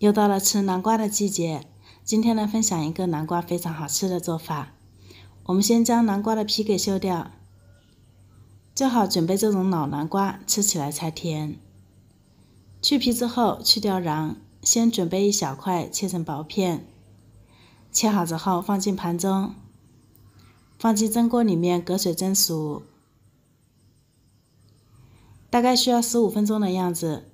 又到了吃南瓜的季节，今天来分享一个南瓜非常好吃的做法。我们先将南瓜的皮给修掉，最好准备这种老南瓜，吃起来才甜。去皮之后，去掉瓤，先准备一小块切成薄片，切好之后放进盘中，放进蒸锅里面隔水蒸熟，大概需要十五分钟的样子。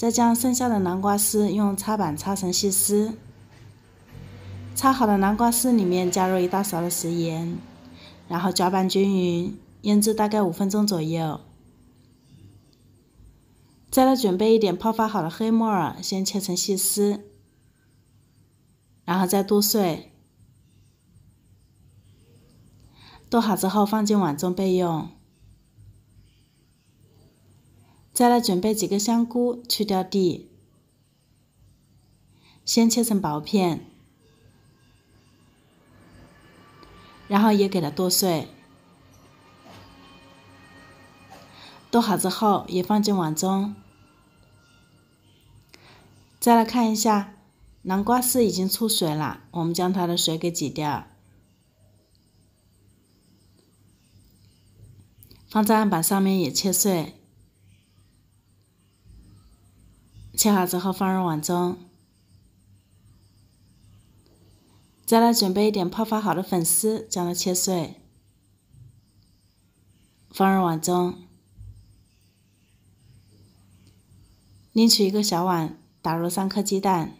再将剩下的南瓜丝用擦板擦成细丝，擦好的南瓜丝里面加入一大勺的食盐，然后搅拌均匀，腌制大概五分钟左右。再来准备一点泡发好的黑木耳，先切成细丝，然后再剁碎，剁好之后放进碗中备用。再来准备几个香菇，去掉蒂，先切成薄片，然后也给它剁碎。剁好之后也放进碗中。再来看一下，南瓜丝已经出水了，我们将它的水给挤掉，放在案板上面也切碎。切好之后放入碗中，再来准备一点泡发好的粉丝，将它切碎，放入碗中。另取一个小碗，打入三颗鸡蛋，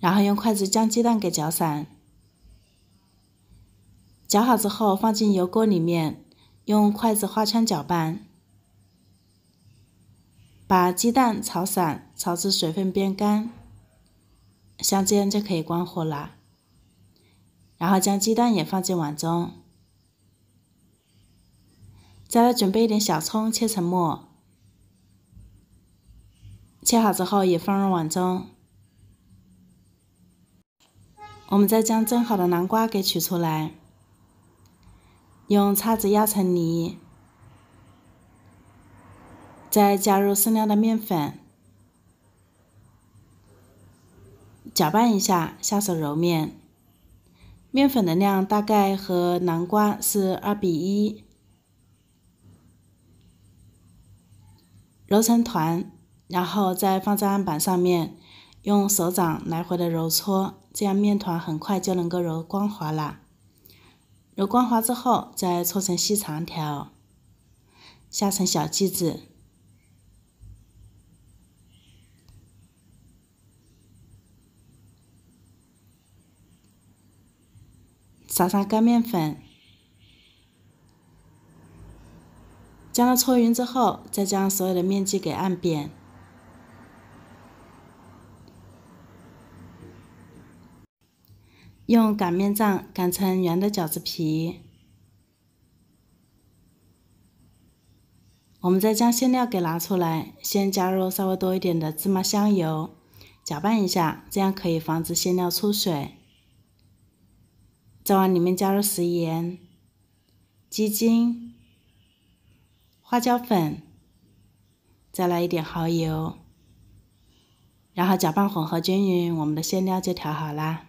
然后用筷子将鸡蛋给搅散。搅好之后，放进油锅里面，用筷子画圈搅拌。把鸡蛋炒散，炒至水分变干，像这样就可以关火啦。然后将鸡蛋也放进碗中，再来准备一点小葱，切成末，切好之后也放入碗中。我们再将蒸好的南瓜给取出来，用叉子压成泥。再加入适量的面粉，搅拌一下，下手揉面。面粉的量大概和南瓜是二比一。揉成团，然后再放在案板上面，用手掌来回的揉搓，这样面团很快就能够揉光滑了。揉光滑之后，再搓成细长条，下成小剂子。撒上干面粉，将它搓匀之后，再将所有的面剂给按扁，用擀面杖擀成圆的饺子皮。我们再将馅料给拿出来，先加入稍微多一点的芝麻香油，搅拌一下，这样可以防止馅料出水。再往里面加入食盐、鸡精、花椒粉，再来一点蚝油，然后搅拌混合均匀，我们的馅料就调好啦。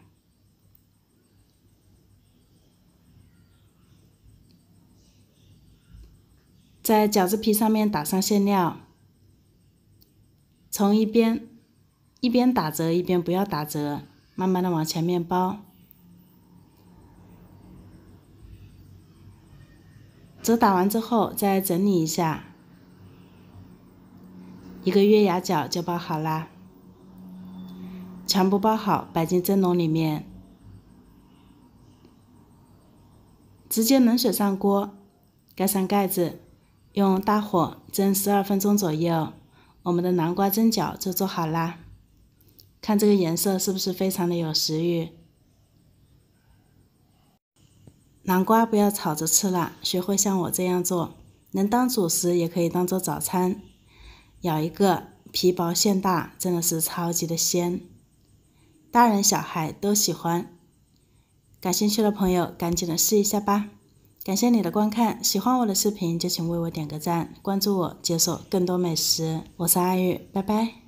在饺子皮上面打上馅料，从一边一边打折，一边不要打折，慢慢的往前面包。折打完之后，再整理一下，一个月牙角就包好啦。全部包好，摆进蒸笼里面，直接冷水上锅，盖上盖子，用大火蒸十二分钟左右，我们的南瓜蒸饺就做好啦。看这个颜色是不是非常的有食欲？南瓜不要炒着吃了，学会像我这样做，能当主食也可以当做早餐。咬一个，皮薄馅大，真的是超级的鲜，大人小孩都喜欢。感兴趣的朋友赶紧的试一下吧。感谢你的观看，喜欢我的视频就请为我点个赞，关注我，解锁更多美食。我是阿玉，拜拜。